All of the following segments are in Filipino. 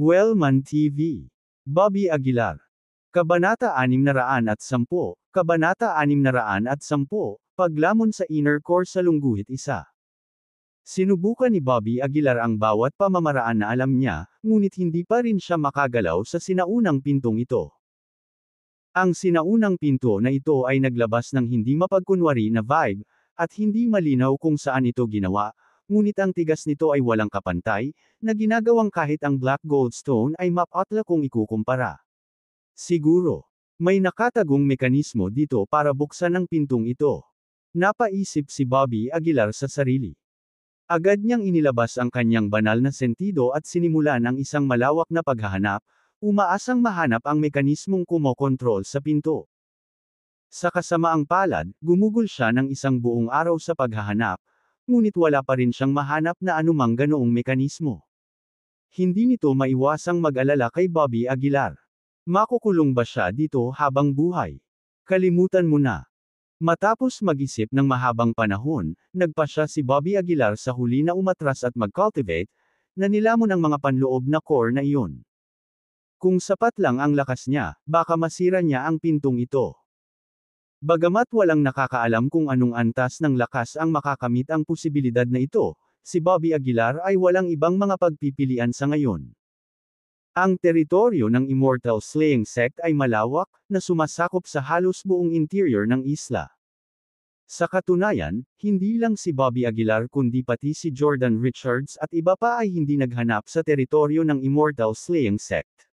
Wellman TV. Bobby Aguilar. Kabanata 610, Kabanata 610, Paglamon sa Inner Core sa Lungguhit Isa. Sinubukan ni Bobby Aguilar ang bawat pamamaraan na alam niya, ngunit hindi pa rin siya makagalaw sa sinaunang pintong ito. Ang sinaunang pinto na ito ay naglabas ng hindi mapagkunwari na vibe, at hindi malinaw kung saan ito ginawa, ngunit ang tigas nito ay walang kapantay, na ginagawang kahit ang black gold stone ay mapatla kung ikukumpara. Siguro, may nakatagong mekanismo dito para buksan ang pintong ito. Napaisip si Bobby Aguilar sa sarili. Agad niyang inilabas ang kanyang banal na sentido at sinimulan ang isang malawak na paghahanap, umaasang mahanap ang mekanismong kumokontrol sa pinto. Sa kasamaang palad, gumugol siya ng isang buong araw sa paghahanap, ngunit wala pa rin siyang mahanap na anumang ganoong mekanismo. Hindi nito maiwasang mag-alala kay Bobby Aguilar. Makukulong ba siya dito habang buhay? Kalimutan mo na. Matapos mag-isip ng mahabang panahon, nagpa siya si Bobby Aguilar sa huli na umatras at mag-cultivate, na nilamon ang mga panloob na core na iyon. Kung sapat lang ang lakas niya, baka masira niya ang pintong ito. Bagamat walang nakakaalam kung anong antas ng lakas ang makakamit ang posibilidad na ito, si Bobby Aguilar ay walang ibang mga pagpipilian sa ngayon. Ang teritoryo ng Immortal Slaying Sect ay malawak, na sumasakop sa halos buong interior ng isla. Sa katunayan, hindi lang si Bobby Aguilar kundi pati si Jordan Richards at iba pa ay hindi naghanap sa teritoryo ng Immortal Slaying Sect.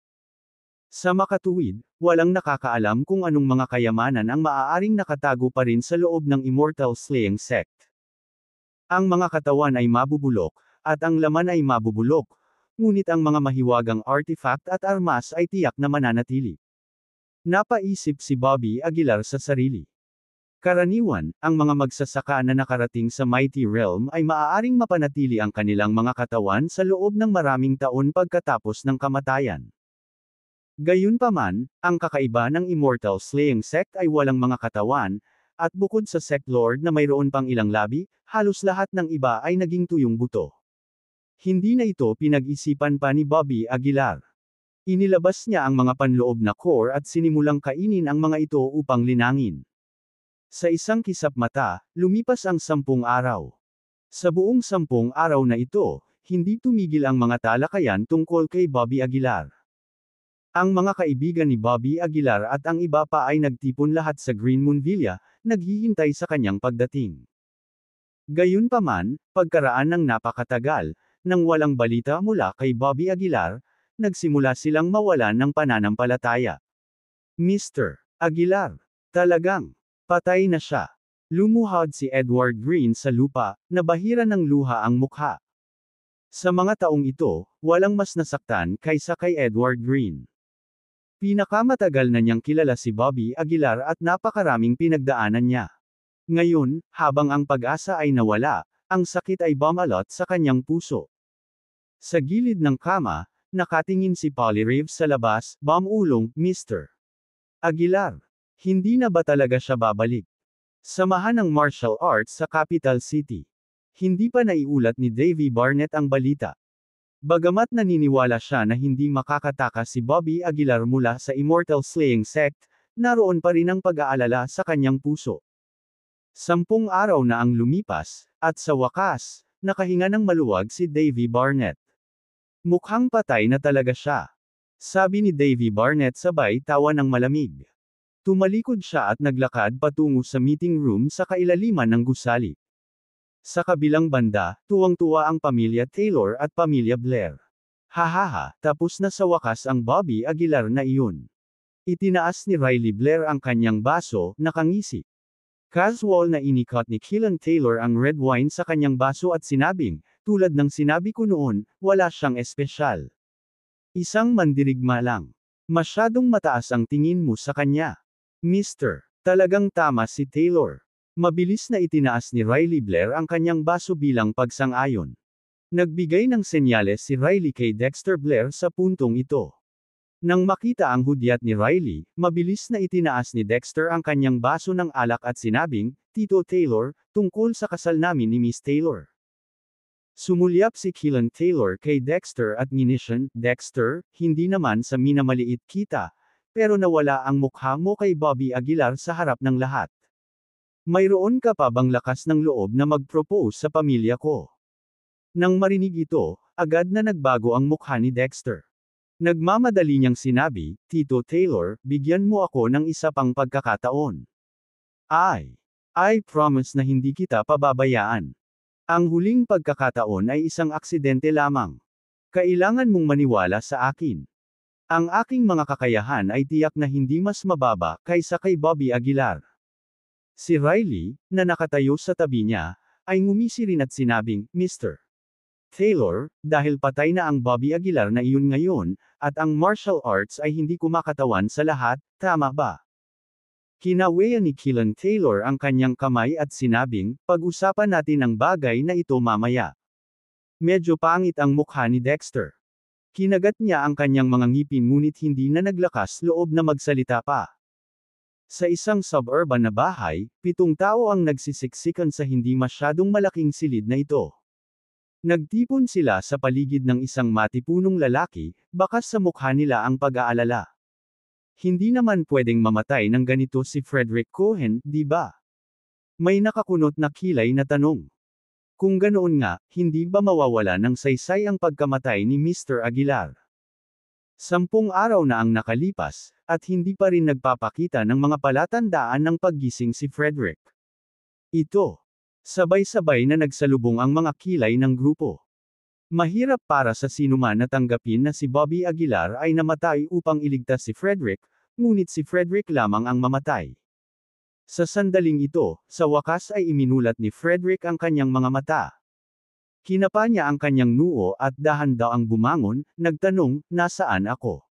Sa makatuwid, walang nakakaalam kung anong mga kayamanan ang maaaring nakatago pa rin sa loob ng Immortal Slaying Sect. Ang mga katawan ay mabubulok, at ang laman ay mabubulok, ngunit ang mga mahiwagang artifact at armas ay tiyak na mananatili. Napaisip si Bobby Aguilar sa sarili. Karaniwan, ang mga magsasaka na nakarating sa Mighty Realm ay maaaring mapanatili ang kanilang mga katawan sa loob ng maraming taon pagkatapos ng kamatayan. Gayunpaman, ang kakaiba ng Immortal Slaying Sect ay walang mga katawan, at bukod sa Sect Lord na mayroon pang ilang labi, halos lahat ng iba ay naging tuyong buto. Hindi na ito pinag-isipan pa ni Bobby Aguilar. Inilabas niya ang mga panloob na core at sinimulang kainin ang mga ito upang linangin. Sa isang kisap mata, lumipas ang sampung araw. Sa buong sampung araw na ito, hindi tumigil ang mga talakayan tungkol kay Bobby Aguilar. Ang mga kaibigan ni Bobby Aguilar at ang iba pa ay nagtipon lahat sa Green Moon Villa, naghihintay sa kanyang pagdating. Gayunpaman, pagkaraan ng napakatagal, nang walang balita mula kay Bobby Aguilar, nagsimula silang mawalan ng pananampalataya. Mr. Aguilar, talagang, patay na siya. Lumuhod si Edward Green sa lupa, nabahira ng luha ang mukha. Sa mga taong ito, walang mas nasaktan kaysa kay Edward Green. Pinakamatagal na niyang kilala si Bobby Aguilar at napakaraming pinagdaanan niya. Ngayon, habang ang pag-asa ay nawala, ang sakit ay bumalot sa kanyang puso. Sa gilid ng kama, nakatingin si Polly Reeves sa labas, bumulong, Mr. Aguilar. Hindi na ba talaga siya babalik? Samahan ng martial arts sa capital city. Hindi pa naiulat ni Davy Barnett ang balita. Bagamat naniniwala siya na hindi makakataka si Bobby Aguilar mula sa Immortal Slaying Sect, naroon pa rin ang pag-aalala sa kanyang puso. Sampung araw na ang lumipas, at sa wakas, nakahinga ng maluwag si Davy Barnett. Mukhang patay na talaga siya. Sabi ni Davy Barnett sabay tawa ng malamig. Tumalikod siya at naglakad patungo sa meeting room sa kailaliman ng gusali. Sa kabilang banda, tuwang-tuwa ang pamilya Taylor at pamilya Blair. Hahaha, tapos na sa wakas ang Bobby Aguilar na iyon. Itinaas ni Riley Blair ang kanyang baso, nakangisi. Casual na inikot ni Killan Taylor ang red wine sa kanyang baso at sinabing, tulad ng sinabi ko noon, wala siyang espesyal. Isang mandirigma lang. Masyadong mataas ang tingin mo sa kanya. Mister, talagang tama si Taylor. Mabilis na itinaas ni Riley Blair ang kanyang baso bilang pagsang-ayon. Nagbigay ng senyales si Riley kay Dexter Blair sa puntong ito. Nang makita ang hudyat ni Riley, mabilis na itinaas ni Dexter ang kanyang baso ng alak at sinabing, Tito Taylor, tungkol sa kasal namin ni Miss Taylor. Sumulyap si Kilan Taylor kay Dexter at ginisyon, Dexter, hindi naman sa minamaliit kita, pero nawala ang mukha mo kay Bobby Aguilar sa harap ng lahat. Mayroon ka pa bang lakas ng loob na mag-propose sa pamilya ko? Nang marinig ito, agad na nagbago ang mukha ni Dexter. Nagmamadali niyang sinabi, Tito Taylor, bigyan mo ako ng isa pang pagkakataon. Ay! I promise na hindi kita pababayaan. Ang huling pagkakataon ay isang aksidente lamang. Kailangan mong maniwala sa akin. Ang aking mga kakayahan ay tiyak na hindi mas mababa kaysa kay Bobby Aguilar. Si Riley, na nakatayo sa tabi niya, ay ngumisi rin at sinabing, Mr. Taylor, dahil patay na ang Bobby Aguilar na iyon ngayon, at ang martial arts ay hindi kumakatawan sa lahat, tama ba? Kinaweya ni Killan Taylor ang kanyang kamay at sinabing, pag-usapan natin ang bagay na ito mamaya. Medyo pangit ang mukha ni Dexter. Kinagat niya ang kanyang mga ngipin ngunit hindi na naglakas loob na magsalita pa. Sa isang suburban na bahay, pitong tao ang nagsisiksikan sa hindi masyadong malaking silid na ito. Nagtipon sila sa paligid ng isang matipunong lalaki, bakas sa mukha nila ang pag-aalala. Hindi naman pwedeng mamatay ng ganito si Frederick Cohen, di ba? May nakakunot na kilay na tanong. Kung ganoon nga, hindi ba mawawala ng saysay ang pagkamatay ni Mr. Aguilar? Sampung araw na ang nakalipas, at hindi pa rin nagpapakita ng mga palatandaan ng paggising si Frederick. Ito. Sabay-sabay na nagsalubong ang mga kilay ng grupo. Mahirap para sa sinuman na tanggapin na si Bobby Aguilar ay namatay upang iligtas si Frederick, ngunit si Frederick lamang ang mamatay. Sa sandaling ito, sa wakas ay iminulat ni Frederick ang kanyang mga mata. Kinapa niya ang kanyang nuo at dahan daw ang bumangon, nagtanong, nasaan ako?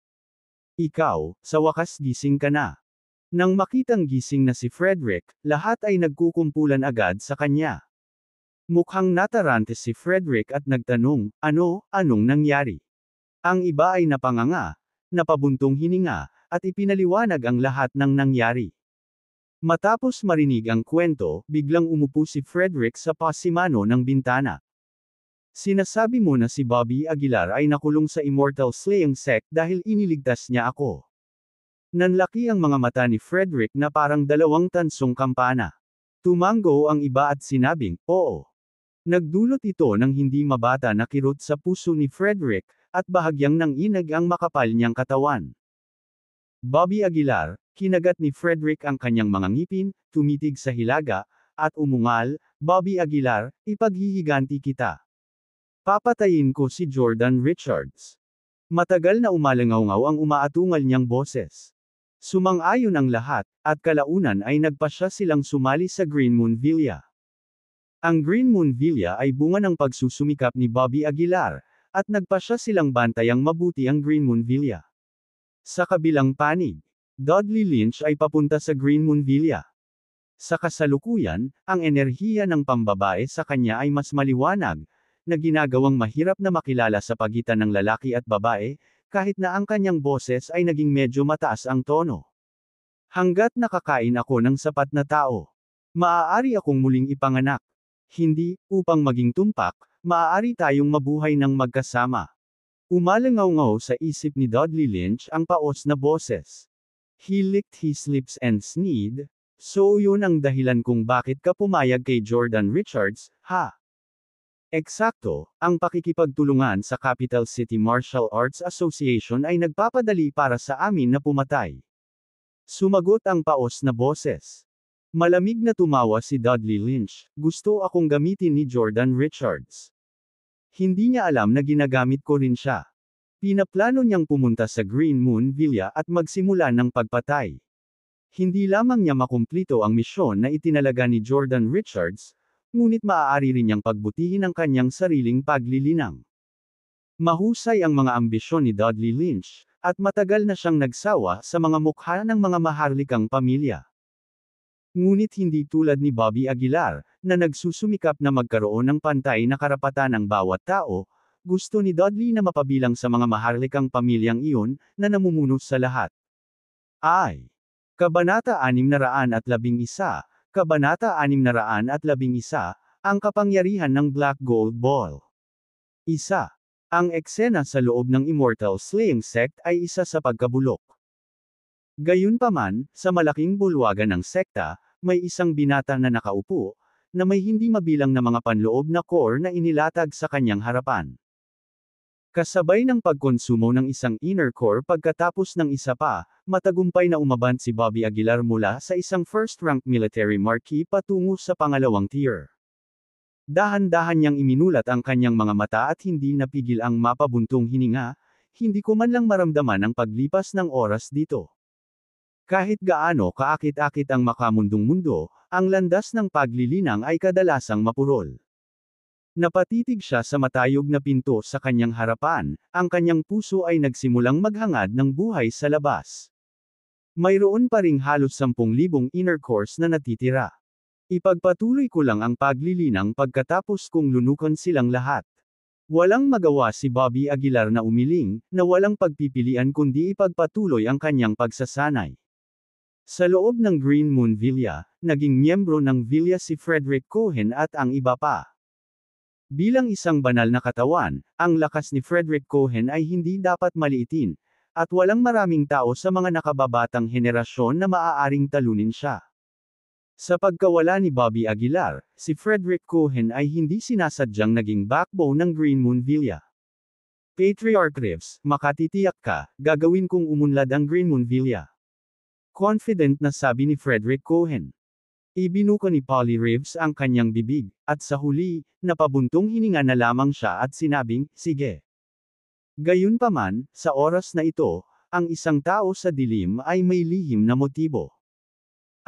Ikaw, sa wakas gising ka na. Nang makitang gising na si Frederick, lahat ay nagkukumpulan agad sa kanya. Mukhang natarante si Frederick at nagtanong, ano, anong nangyari? Ang iba ay napanganga, napabuntong hininga, at ipinaliwanag ang lahat ng nangyari. Matapos marinig ang kwento, biglang umupo si Frederick sa pasimano ng bintana. Sinasabi mo na si Bobby Aguilar ay nakulong sa Immortal Slaying Sect dahil iniligtas niya ako. Nanlaki ang mga mata ni Frederick na parang dalawang tansong kampana. Tumango ang iba at sinabing, oo. Nagdulot ito ng hindi mabata na kirot sa puso ni Frederick, at bahagyang nang inag ang makapal niyang katawan. Bobby Aguilar, kinagat ni Frederick ang kanyang mga ngipin, tumitig sa hilaga, at umungal, Bobby Aguilar, ipaghihiganti kita. Papatayin ko si Jordan Richards. Matagal na umalangaw ngaw ang umaatungal niyang boses. Sumang-ayon ang lahat, at kalaunan ay nagpasya silang sumali sa Green Moon Villa. Ang Green Moon Villa ay bunga ng pagsusumikap ni Bobby Aguilar, at nagpasya silang bantayang mabuti ang Green Moon Villa. Sa kabilang panig, Dudley Lynch ay papunta sa Green Moon Villa. Sa kasalukuyan, ang enerhiya ng pambabae sa kanya ay mas maliwanag, na ginagawang mahirap na makilala sa pagitan ng lalaki at babae, kahit na ang kanyang boses ay naging medyo mataas ang tono. Hanggat nakakain ako ng sapat na tao, maaari akong muling ipanganak. Hindi, upang maging tumpak, maaari tayong mabuhay ng magkasama. Umalangaw-ngaw sa isip ni Dudley Lynch ang paos na boses. He licked his lips and sneed, so yun ang dahilan kung bakit ka pumayag kay Jordan Richards, ha? Eksakto, ang pakikipagtulungan sa Capital City Martial Arts Association ay nagpapadali para sa amin na pumatay. Sumagot ang paos na boses. Malamig na tumawa si Dudley Lynch, gusto akong gamitin ni Jordan Richards. Hindi niya alam na ginagamit ko rin siya. Pinaplano niyang pumunta sa Green Moon Villa at magsimula ng pagpatay. Hindi lamang niya makumplito ang misyon na itinalaga ni Jordan Richards, Ngunit maaari rin niyang pagbutihin ang kanyang sariling paglilinang. Mahusay ang mga ambisyon ni Dudley Lynch, at matagal na siyang nagsawa sa mga mukha ng mga maharlikang pamilya. Ngunit hindi tulad ni Bobby Aguilar, na nagsusumikap na magkaroon ng pantay na karapatan ng bawat tao, gusto ni Dudley na mapabilang sa mga maharlikang pamilyang iyon, na namumuno sa lahat. Ay! Kabanata 611 Kabanata 611, Ang Kapangyarihan ng Black Gold Ball. Isa. Ang eksena sa loob ng Immortal Slaying Sect ay isa sa pagkabulok. Gayunpaman, sa malaking bulwagan ng sekta, may isang binata na nakaupo, na may hindi mabilang na mga panloob na core na inilatag sa kanyang harapan. Kasabay ng pagkonsumo ng isang inner core pagkatapos ng isa pa, matagumpay na umaban si Bobby Aguilar mula sa isang first-rank military marquee patungo sa pangalawang tier. Dahan-dahan niyang iminulat ang kanyang mga mata at hindi napigil ang mapabuntong hininga, hindi ko man lang maramdaman ang paglipas ng oras dito. Kahit gaano kaakit-akit ang makamundong mundo, ang landas ng paglilinang ay kadalasang mapurol. Napatitig siya sa matayog na pinto sa kanyang harapan, ang kanyang puso ay nagsimulang maghangad ng buhay sa labas. Mayroon pa ring halos 10,000 intercourse na natitira. Ipagpatuloy ko lang ang paglilinang pagkatapos kong lunukan silang lahat. Walang magawa si Bobby Aguilar na umiling, na walang pagpipilian kundi ipagpatuloy ang kanyang pagsasanay. Sa loob ng Green Moon Villa, naging miyembro ng Villa si Frederick Cohen at ang iba pa. Bilang isang banal na katawan, ang lakas ni Frederick Cohen ay hindi dapat maliitin, at walang maraming tao sa mga nakababatang henerasyon na maaaring talunin siya. Sa pagkawala ni Bobby Aguilar, si Frederick Cohen ay hindi sinasadyang naging backbone ng Green Moon Villa. Patriarch Reeves, makatitiyak ka, gagawin kong umunlad ang Green Moon Villa. Confident na sabi ni Frederick Cohen. Ibinuko ni Polly Reeves ang kanyang bibig, at sa huli, napabuntong hininga na lamang siya at sinabing, sige. Gayunpaman, sa oras na ito, ang isang tao sa dilim ay may lihim na motibo.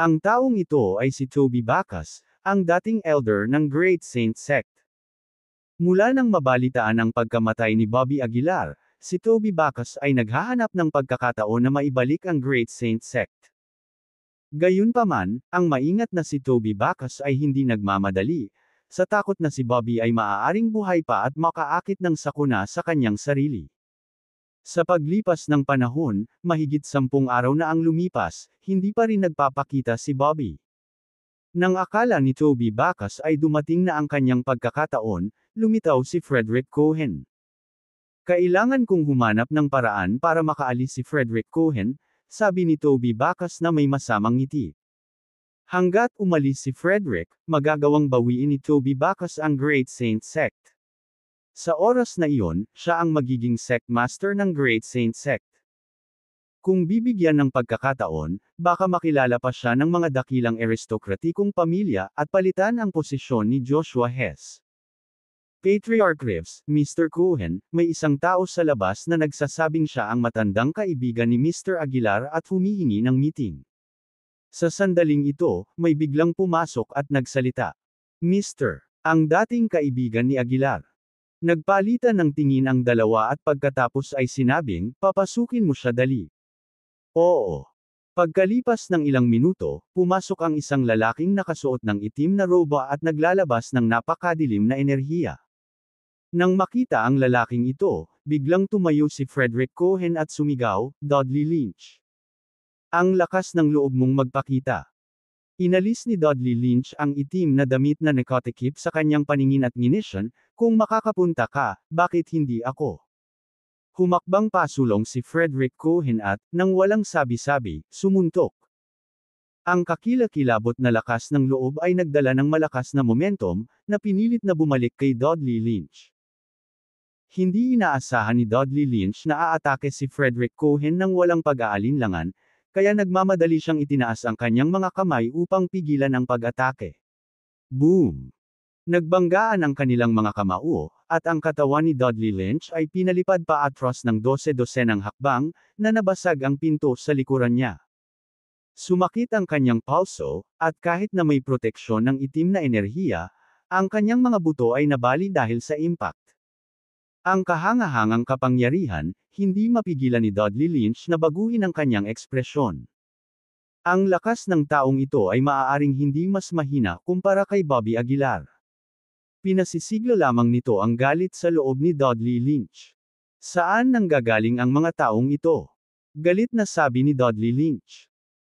Ang taong ito ay si Toby Bacchus, ang dating elder ng Great Saint Sect. Mula nang mabalitaan ang pagkamatay ni Bobby Aguilar, si Toby Bacchus ay naghahanap ng pagkakataon na maibalik ang Great Saint Sect. Gayunpaman, ang maingat na si Toby Bacchus ay hindi nagmamadali, sa takot na si Bobby ay maaaring buhay pa at makaakit ng sakuna sa kanyang sarili. Sa paglipas ng panahon, mahigit sampung araw na ang lumipas, hindi pa rin nagpapakita si Bobby. Nang akala ni Toby Bacchus ay dumating na ang kanyang pagkakataon, lumitaw si Frederick Cohen. Kailangan kong humanap ng paraan para makaalis si Frederick Cohen, sabi ni Toby Bacas na may masamang ngiti. Hanggat umalis si Frederick, magagawang bawiin ni Toby Bacas ang Great Saint Sect. Sa oras na iyon, siya ang magiging sect master ng Great Saint Sect. Kung bibigyan ng pagkakataon, baka makilala pa siya ng mga dakilang aristokratikong pamilya at palitan ang posisyon ni Joshua Hess. Patriarch Reeves, Mr. Cohen, may isang tao sa labas na nagsasabing siya ang matandang kaibigan ni Mr. Aguilar at humihingi ng meeting. Sa sandaling ito, may biglang pumasok at nagsalita. Mr. Ang dating kaibigan ni Aguilar. Nagpalitan ng tingin ang dalawa at pagkatapos ay sinabing, papasukin mo siya dali. Oo. Pagkalipas ng ilang minuto, pumasok ang isang lalaking nakasuot ng itim na roba at naglalabas ng napakadilim na enerhiya. Nang makita ang lalaking ito, biglang tumayo si Frederick Cohen at sumigaw, Dudley Lynch. Ang lakas ng loob mong magpakita. Inalis ni Dudley Lynch ang itim na damit na nekotikip sa kanyang paningin at ninisyon, kung makakapunta ka, bakit hindi ako? Humakbang pasulong si Frederick Cohen at, nang walang sabi-sabi, sumuntok. Ang kakilakilabot na lakas ng loob ay nagdala ng malakas na momentum, na pinilit na bumalik kay Dudley Lynch. Hindi inaasahan ni Dudley Lynch na aatake si Frederick Cohen ng walang pag-aalinlangan, kaya nagmamadali siyang itinaas ang kanyang mga kamay upang pigilan ang pag-atake. Boom! Nagbanggaan ang kanilang mga kamao, at ang katawan ni Dudley Lynch ay pinalipad pa atros ng 12-12 ng hakbang, na nabasag ang pinto sa likuran niya. Sumakit ang kanyang pulso, at kahit na may proteksyon ng itim na enerhiya, ang kanyang mga buto ay nabali dahil sa impact. Ang kahangahangang kapangyarihan, hindi mapigilan ni Dudley Lynch na baguhin ang kanyang ekspresyon. Ang lakas ng taong ito ay maaaring hindi mas mahina kumpara kay Bobby Aguilar. Pinasisiglo lamang nito ang galit sa loob ni Dudley Lynch. Saan nanggagaling ang mga taong ito? Galit na sabi ni Dudley Lynch.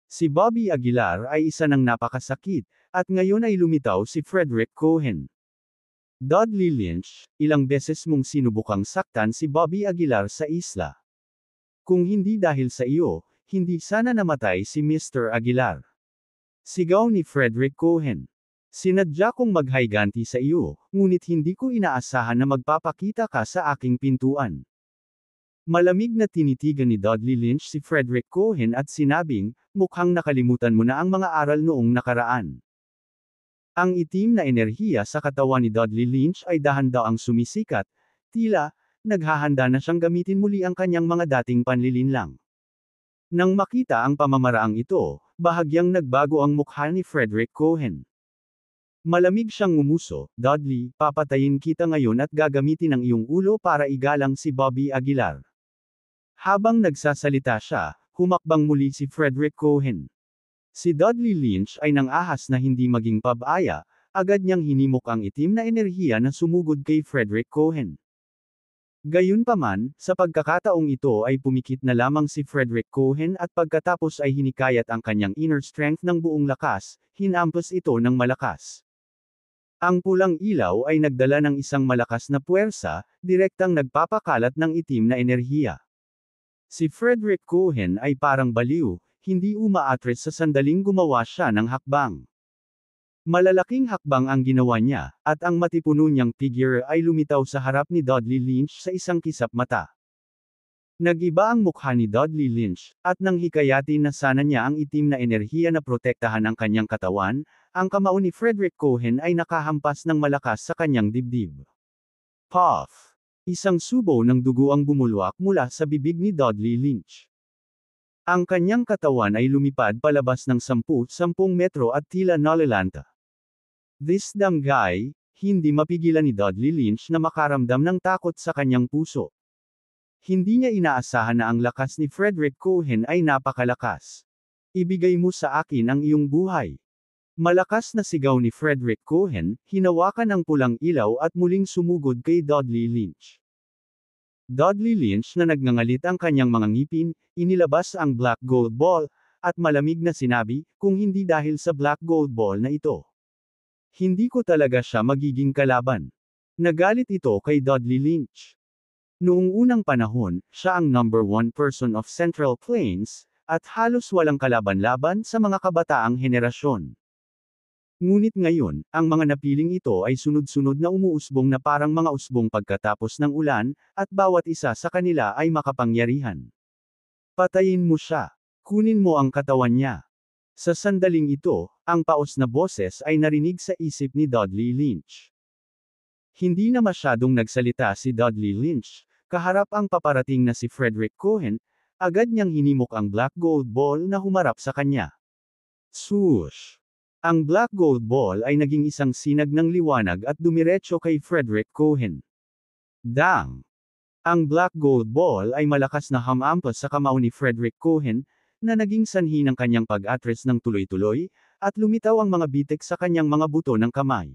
Si Bobby Aguilar ay isa ng napakasakit, at ngayon ay lumitaw si Frederick Cohen. Dudley Lynch, ilang beses mong sinubukang saktan si Bobby Aguilar sa isla. Kung hindi dahil sa iyo, hindi sana namatay si Mr. Aguilar. Sigaw ni Frederick Cohen. Sinadya kong maghayganti sa iyo, ngunit hindi ko inaasahan na magpapakita ka sa aking pintuan. Malamig na tinitigan ni Dudley Lynch si Frederick Cohen at sinabing, mukhang nakalimutan mo na ang mga aral noong nakaraan. Ang itim na enerhiya sa katawan ni Dudley Lynch ay dahan-daang sumisikat, tila, naghahanda na siyang gamitin muli ang kanyang mga dating panlilinlang. Nang makita ang pamamaraang ito, bahagyang nagbago ang mukha ni Frederick Cohen. Malamig siyang umuso, Dudley, papatayin kita ngayon at gagamitin ang iyong ulo para igalang si Bobby Aguilar. Habang nagsasalita siya, humakbang muli si Frederick Cohen. Si Dudley Lynch ay nangahas na hindi maging pabaya, agad niyang hinimok ang itim na enerhiya na sumugod kay Frederick Cohen. Gayunpaman, sa pagkakataong ito ay pumikit na lamang si Frederick Cohen at pagkatapos ay hinikayat ang kanyang inner strength ng buong lakas, hinampas ito ng malakas. Ang pulang ilaw ay nagdala ng isang malakas na puwersa, direktang nagpapakalat ng itim na enerhiya. Si Frederick Cohen ay parang baliw, hindi umaatres sa sandaling gumawa siya ng hakbang. Malalaking hakbang ang ginawa niya, at ang matipuno niyang figure ay lumitaw sa harap ni Dudley Lynch sa isang kisap mata. Nagiba ang mukha ni Dudley Lynch, at nang hikayatin na sana niya ang itim na enerhiya na protektahan ang kanyang katawan, ang kamao ni Frederick Cohen ay nakahampas ng malakas sa kanyang dibdib. Puff! Isang subo ng dugo ang bumulwak mula sa bibig ni Dudley Lynch. Ang kanyang katawan ay lumipad palabas ng 10-10 metro at tila nalilanta. This damn guy, hindi mapigilan ni Dudley Lynch na makaramdam ng takot sa kanyang puso. Hindi niya inaasahan na ang lakas ni Frederick Cohen ay napakalakas. Ibigay mo sa akin ang iyong buhay. Malakas na sigaw ni Frederick Cohen, hinawakan ang pulang ilaw at muling sumugod kay Dudley Lynch. Dudley Lynch na nagngangalit ang kanyang mga ngipin, inilabas ang black gold ball, at malamig na sinabi, kung hindi dahil sa black gold ball na ito. Hindi ko talaga siya magiging kalaban. Nagalit ito kay Dudley Lynch. Noong unang panahon, siya ang number one person of Central Plains, at halos walang kalaban-laban sa mga kabataang henerasyon. Ngunit ngayon, ang mga napiling ito ay sunod-sunod na umuusbong na parang mga usbong pagkatapos ng ulan, at bawat isa sa kanila ay makapangyarihan. Patayin mo siya. Kunin mo ang katawan niya. Sa sandaling ito, ang paos na boses ay narinig sa isip ni Dudley Lynch. Hindi na masyadong nagsalita si Dudley Lynch, kaharap ang paparating na si Frederick Cohen, agad niyang hinimok ang black gold ball na humarap sa kanya. Swoosh! Ang black gold ball ay naging isang sinag ng liwanag at dumiretso kay Frederick Cohen. Dang! Ang black gold ball ay malakas na hamampas sa kamao ni Frederick Cohen, na naging sanhi ng kanyang pag-atres ng tuloy-tuloy, at lumitaw ang mga bitek sa kanyang mga buto ng kamay.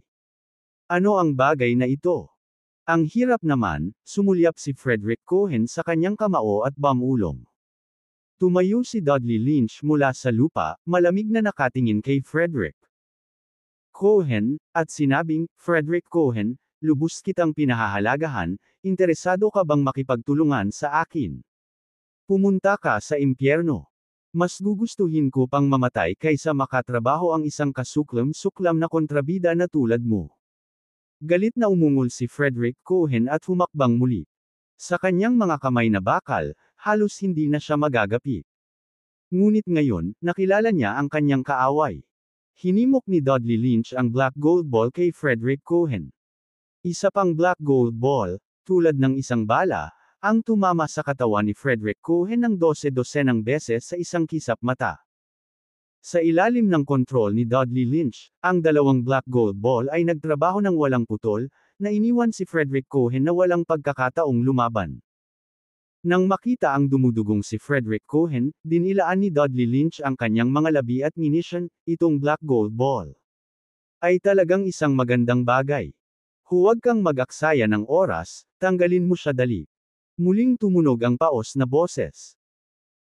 Ano ang bagay na ito? Ang hirap naman, sumulyap si Frederick Cohen sa kanyang kamao at bamulong. Tumayo si Dudley Lynch mula sa lupa, malamig na nakatingin kay Frederick. Cohen, at sinabing, Frederick Cohen, lubos kitang pinahahalagahan, interesado ka bang makipagtulungan sa akin? Pumunta ka sa impyerno. Mas gugustuhin ko pang mamatay kaysa makatrabaho ang isang kasuklam-suklam na kontrabida na tulad mo. Galit na umungol si Frederick Cohen at humakbang muli. Sa kanyang mga kamay na bakal, halos hindi na siya magagapi. Ngunit ngayon, nakilala niya ang kanyang kaaway. Hinimok ni Dudley Lynch ang black gold ball kay Frederick Cohen. Isa pang black gold ball, tulad ng isang bala, ang tumama sa katawan ni Frederick Cohen ng 12-dosenang beses sa isang kisap mata. Sa ilalim ng kontrol ni Dudley Lynch, ang dalawang black gold ball ay nagtrabaho ng walang putol, na iniwan si Frederick Cohen na walang pagkakataong lumaban. Nang makita ang dumudugong si Frederick Cohen, dinilaan ni Dudley Lynch ang kanyang mga labi at minisyon, itong black gold ball. Ay talagang isang magandang bagay. Huwag kang mag-aksaya ng oras, tanggalin mo siya dali. Muling tumunog ang paos na boses.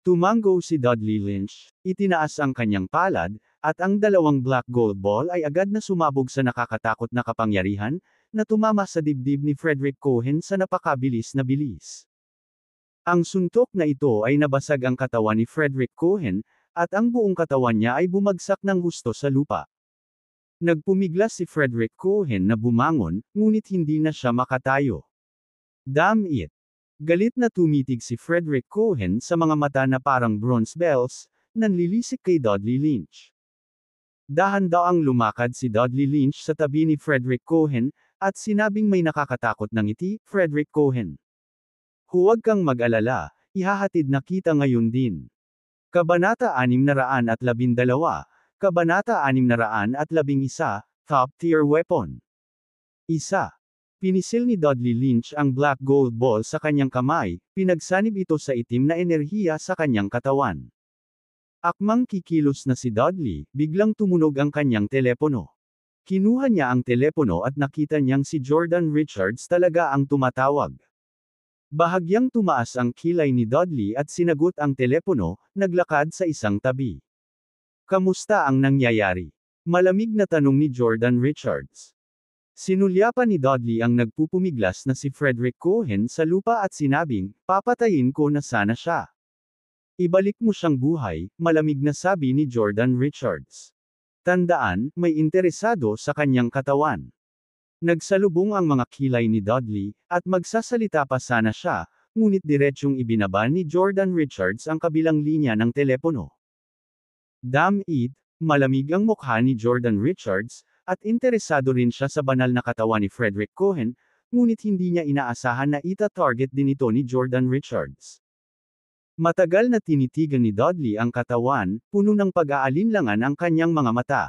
Tumango si Dudley Lynch, itinaas ang kanyang palad, at ang dalawang black gold ball ay agad na sumabog sa nakakatakot na kapangyarihan, na tumama sa dibdib ni Frederick Cohen sa napakabilis na bilis. Ang suntok na ito ay nabasag ang katawan ni Frederick Cohen, at ang buong katawan niya ay bumagsak ng husto sa lupa. Nagpumiglas si Frederick Cohen na bumangon, ngunit hindi na siya makatayo. Damn it! Galit na tumitig si Frederick Cohen sa mga mata na parang bronze bells, nanlilisik kay Dudley Lynch. dahan ang lumakad si Dudley Lynch sa tabi ni Frederick Cohen, at sinabing may nakakatakot ng ngiti, Frederick Cohen. Huwag kang mag-alala, ihahatid na kita ngayon din. Kabanata 6 612, Kabanata 6 11, Top Tier Weapon. Isa. Pinisil ni Dudley Lynch ang black gold ball sa kanyang kamay, pinagsanib ito sa itim na enerhiya sa kanyang katawan. Akmang kikilos na si Dudley, biglang tumunog ang kanyang telepono. Kinuha niya ang telepono at nakita niyang si Jordan Richards talaga ang tumatawag. Bahagyang tumaas ang kilay ni Dudley at sinagot ang telepono, naglakad sa isang tabi. Kamusta ang nangyayari? Malamig na tanong ni Jordan Richards. Sinulyapan ni Dudley ang nagpupumiglas na si Frederick Cohen sa lupa at sinabing, papatayin ko na sana siya. Ibalik mo siyang buhay, malamig na sabi ni Jordan Richards. Tandaan, may interesado sa kanyang katawan. Nagsalubong ang mga kilay ni Dudley, at magsasalita pa sana siya, ngunit diretsyong ibinaba ni Jordan Richards ang kabilang linya ng telepono. Damn it, malamig ang mukha ni Jordan Richards, at interesado rin siya sa banal na katawan ni Frederick Cohen, ngunit hindi niya inaasahan na ita-target din ito ni Jordan Richards. Matagal na tinitigan ni Dudley ang katawan, puno ng pag-aalinlangan ang kanyang mga mata.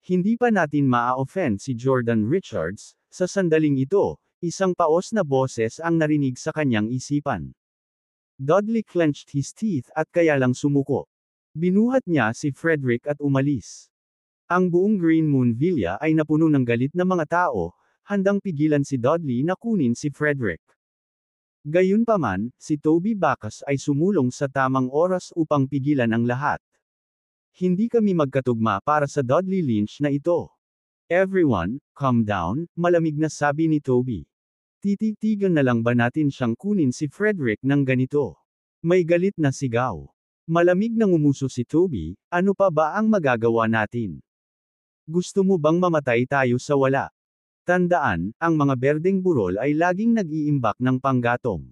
Hindi pa natin maa-offend si Jordan Richards, sa sandaling ito, isang paos na boses ang narinig sa kanyang isipan. Dudley clenched his teeth at kaya lang sumuko. Binuhat niya si Frederick at umalis. Ang buong Green Moon Villa ay napuno ng galit na mga tao, handang pigilan si Dudley na kunin si Frederick. Gayunpaman, si Toby Bacchus ay sumulong sa tamang oras upang pigilan ang lahat. Hindi kami magkatugma para sa Dudley Lynch na ito. Everyone, calm down, malamig na sabi ni Toby. Tititigan na lang ba natin siyang kunin si Frederick ng ganito? May galit na sigaw. Malamig nang umuso si Toby, ano pa ba ang magagawa natin? Gusto mo bang mamatay tayo sa wala? Tandaan, ang mga berdeng burol ay laging nag-iimbak ng panggatong.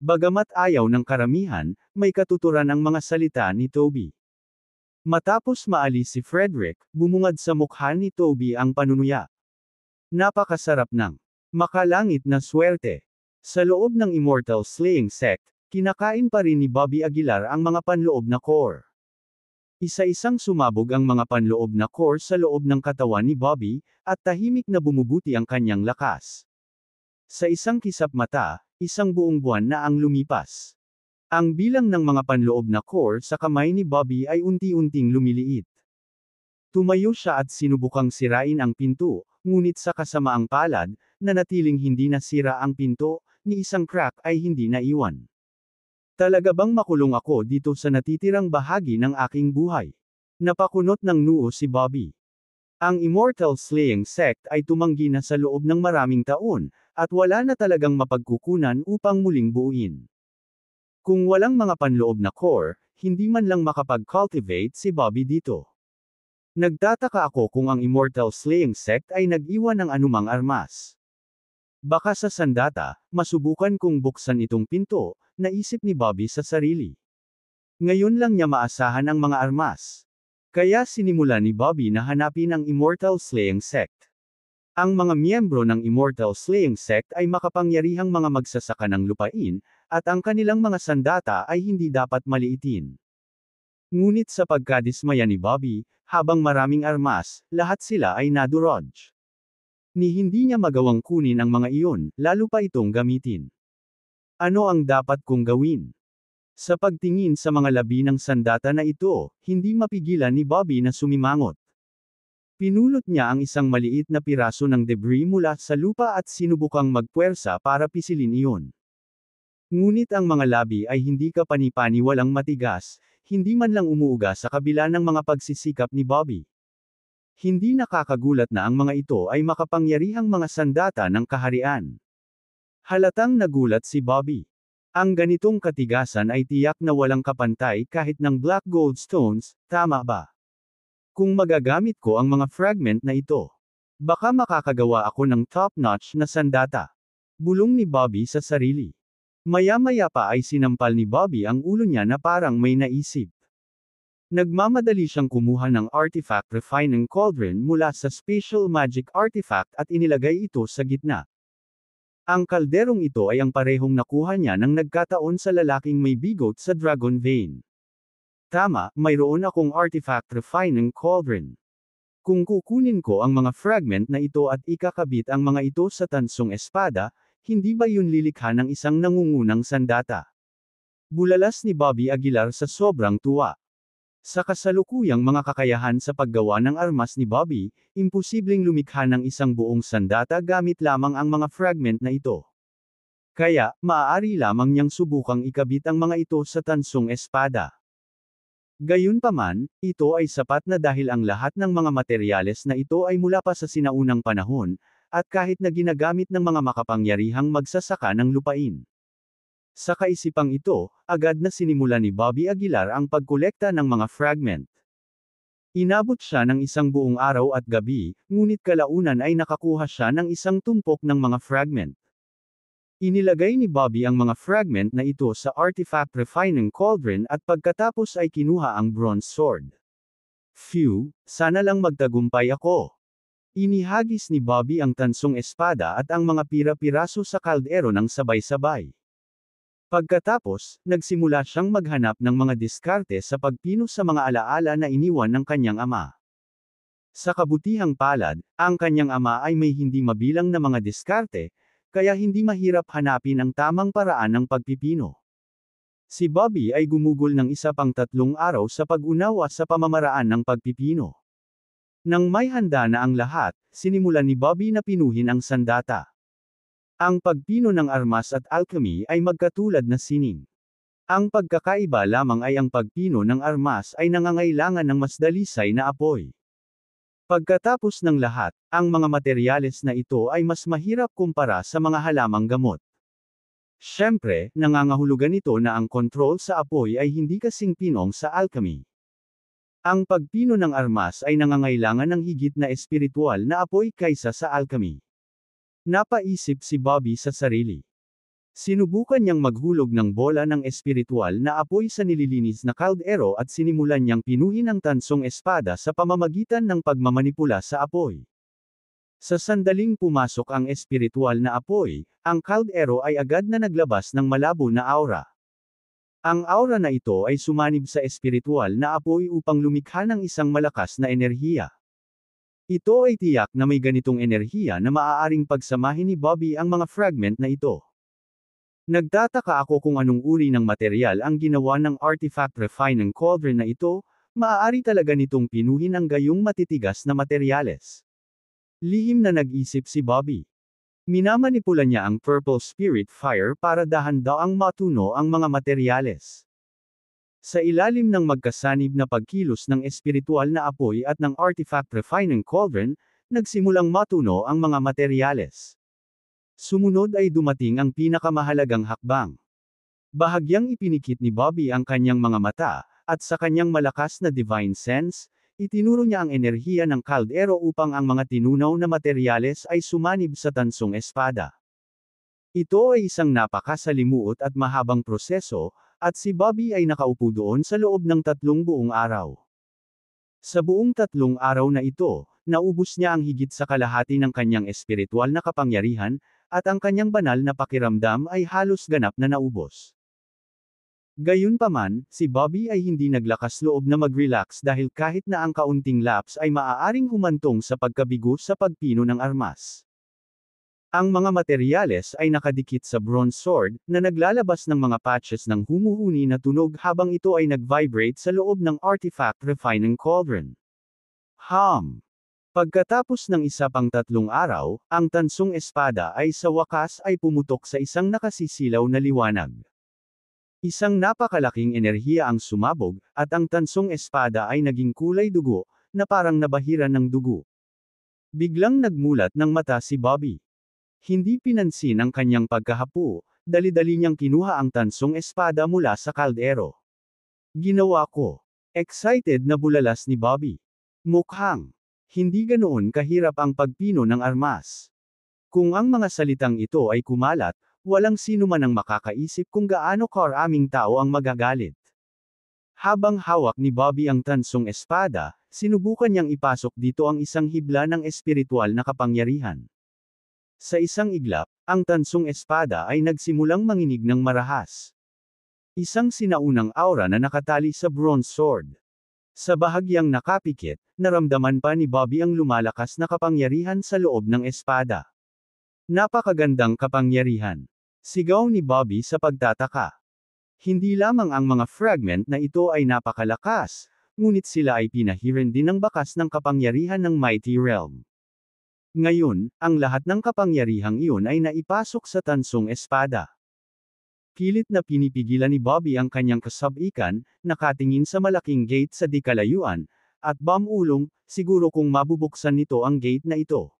Bagamat ayaw ng karamihan, may katuturan ang mga salita ni Toby. Matapos maalis si Frederick, bumungad sa mukha ni Toby ang panunuya. Napakasarap ng makalangit na swerte. Sa loob ng Immortal Slaying Sect, kinakain pa rin ni Bobby Aguilar ang mga panloob na core. Isa-isang sumabog ang mga panloob na core sa loob ng katawan ni Bobby, at tahimik na bumubuti ang kanyang lakas. Sa isang kisap mata, isang buong buwan na ang lumipas. Ang bilang ng mga panloob na core sa kamay ni Bobby ay unti-unting lumiliit. Tumayo siya at sinubukang sirain ang pinto, ngunit sa kasamaang palad, nanatiling hindi nasira ang pinto, ni isang crack ay hindi naiwan. Talaga bang makulong ako dito sa natitirang bahagi ng aking buhay? Napakunot ng noo si Bobby. Ang Immortal Slaying Sect ay tumanggi na sa loob ng maraming taon, at wala na talagang mapagkukunan upang muling buuin. Kung walang mga panloob na core, hindi man lang makapag-cultivate si Bobby dito. Nagtataka ako kung ang Immortal Slaying Sect ay nag-iwan ng anumang armas. Baka sa sandata, masubukan kong buksan itong pinto, naisip ni Bobby sa sarili. Ngayon lang niya maasahan ang mga armas. Kaya sinimula ni Bobby na hanapin ang Immortal Slaying Sect. Ang mga miyembro ng Immortal Slaying Sect ay makapangyarihang mga magsasaka ng lupain, at ang kanilang mga sandata ay hindi dapat maliitin. Ngunit sa pagkadismaya ni Bobby, habang maraming armas, lahat sila ay nadurog. Ni hindi niya magawang kunin ang mga iyon, lalo pa itong gamitin. Ano ang dapat kong gawin? Sa pagtingin sa mga labi ng sandata na ito, hindi mapigilan ni Bobby na sumimangot. Pinulot niya ang isang maliit na piraso ng debris mula sa lupa at sinubukang magpuwersa para pisilin iyon. Ngunit ang mga labi ay hindi kapani-paniwalang matigas, hindi man lang umuuga sa kabila ng mga pagsisikap ni Bobby. Hindi nakakagulat na ang mga ito ay makapangyarihang mga sandata ng kaharian. Halatang nagulat si Bobby. Ang ganitong katigasan ay tiyak na walang kapantay kahit ng black gold stones, tama ba? Kung magagamit ko ang mga fragment na ito, baka makakagawa ako ng top-notch na sandata. Bulong ni Bobby sa sarili. Maya-maya pa ay sinampal ni Bobby ang ulo niya na parang may naisip. Nagmamadali siyang kumuha ng artifact refining cauldron mula sa special magic artifact at inilagay ito sa gitna. Ang kalderong ito ay ang parehong nakuha niya nang nagkataon sa lalaking may bigot sa Dragon Vein. Tama, mayroon akong artifact refining cauldron. Kung kukunin ko ang mga fragment na ito at ikakabit ang mga ito sa tansong espada, hindi ba yun lilikha ng isang nangungunang sandata? Bulalas ni Bobby Aguilar sa sobrang tuwa. Sa kasalukuyang mga kakayahan sa paggawa ng armas ni Bobby, imposibleng lumikha ng isang buong sandata gamit lamang ang mga fragment na ito. Kaya, maaari lamang niyang subukang ikabit ang mga ito sa tansong espada. Gayunpaman, ito ay sapat na dahil ang lahat ng mga materyales na ito ay mula pa sa sinaunang panahon, at kahit na ginagamit ng mga makapangyarihang magsasaka ng lupain. Sa kaisipang ito, agad na sinimula ni Bobby Aguilar ang pagkolekta ng mga fragment. Inabot siya ng isang buong araw at gabi, ngunit kalaunan ay nakakuha siya ng isang tumpok ng mga fragment. Inilagay ni Bobby ang mga fragment na ito sa artifact refining cauldron at pagkatapos ay kinuha ang bronze sword. Phew, sana lang magtagumpay ako. Inihagis ni Bobby ang tansong espada at ang mga pira-piraso sa kaldero ng sabay-sabay. Pagkatapos, nagsimula siyang maghanap ng mga diskarte sa pagpino sa mga alaala na iniwan ng kanyang ama. Sa kabutihang palad, ang kanyang ama ay may hindi mabilang na mga diskarte, kaya hindi mahirap hanapin ang tamang paraan ng pagpipino. Si Bobby ay gumugol ng isa pang tatlong araw sa pag-unawa sa pamamaraan ng pagpipino. Nang may handa na ang lahat, sinimulan ni Bobby na pinuhin ang sandata. Ang pagpino ng armas at alchemy ay magkatulad na sining. Ang pagkakaiba lamang ay ang pagpino ng armas ay nangangailangan ng mas dalisay na apoy. Pagkatapos ng lahat, ang mga materyales na ito ay mas mahirap kumpara sa mga halamang gamot. Siyempre, nangangahulugan ito na ang control sa apoy ay hindi kasing pinong sa alchemy. Ang pagpino ng armas ay nangangailangan ng higit na espiritual na apoy kaysa sa alchemy. Napaisip si Bobby sa sarili. Sinubukan niyang maghulog ng bola ng espiritual na apoy sa nililinis na kaldero at sinimulan niyang pinuhin ang tansong espada sa pamamagitan ng pagmamanipula sa apoy. Sa sandaling pumasok ang espiritual na apoy, ang kaldero ay agad na naglabas ng malabo na aura. Ang aura na ito ay sumanib sa espiritual na apoy upang lumikha ng isang malakas na enerhiya. Ito ay tiyak na may ganitong enerhiya na maaaring pagsamahin ni Bobby ang mga fragment na ito. Nagtataka ako kung anong uri ng material ang ginawa ng artifact refining cauldron na ito, maaari talaga nitong pinuhin ang gayong matitigas na materyales. Lihim na nag-isip si Bobby. Minamanipula niya ang Purple Spirit Fire para dahan-daang matuno ang mga materyales. Sa ilalim ng magkasanib na pagkilos ng espiritual na apoy at ng artifact refining cauldron, nagsimulang matuno ang mga materyales. Sumunod ay dumating ang pinakamahalagang hakbang. Bahagyang ipinikit ni Bobby ang kanyang mga mata, at sa kanyang malakas na divine sense, Itinuro niya ang enerhiya ng kaldero upang ang mga tinunaw na materyales ay sumanib sa tansong espada. Ito ay isang napakasalimuot at mahabang proseso, at si Bobby ay nakaupo doon sa loob ng tatlong buong araw. Sa buong tatlong araw na ito, naubos niya ang higit sa kalahati ng kanyang espiritual na kapangyarihan, at ang kanyang banal na pakiramdam ay halos ganap na naubos. Gayunpaman, si Bobby ay hindi naglakas loob na mag-relax dahil kahit na ang kaunting laps ay maaaring humantong sa pagkabigo sa pagpino ng armas. Ang mga materyales ay nakadikit sa bronze sword, na naglalabas ng mga patches ng humuhuni na tunog habang ito ay nag-vibrate sa loob ng artifact refining cauldron. Ham! Pagkatapos ng isa pang tatlong araw, ang tansong espada ay sa wakas ay pumutok sa isang nakasisilaw na liwanag. Isang napakalaking enerhiya ang sumabog, at ang tansong espada ay naging kulay dugo, na parang nabahiran ng dugo. Biglang nagmulat ng mata si Bobby. Hindi pinansin ang kanyang pagkahapo, dali-dali niyang kinuha ang tansong espada mula sa kaldero. Ginawa ko. Excited na bulalas ni Bobby. Mukhang, hindi ganoon kahirap ang pagpino ng armas. Kung ang mga salitang ito ay kumalat, walang sino man ang makakaisip kung gaano karaming tao ang magagalit. Habang hawak ni Bobby ang tansong espada, sinubukan niyang ipasok dito ang isang hibla ng espiritual na kapangyarihan. Sa isang iglap, ang tansong espada ay nagsimulang manginig ng marahas. Isang sinaunang aura na nakatali sa bronze sword. Sa bahagyang nakapikit, naramdaman pa ni Bobby ang lumalakas na kapangyarihan sa loob ng espada. Napakagandang kapangyarihan. Sigaw ni Bobby sa pagtataka. Hindi lamang ang mga fragment na ito ay napakalakas, ngunit sila ay pinahiran din ng bakas ng kapangyarihan ng Mighty Realm. Ngayon, ang lahat ng kapangyarihang iyon ay naipasok sa tansong espada. Kilit na pinipigilan ni Bobby ang kanyang kasabikan, nakatingin sa malaking gate sa dikalayuan, kalayuan, at bamulong, siguro kung mabubuksan nito ang gate na ito.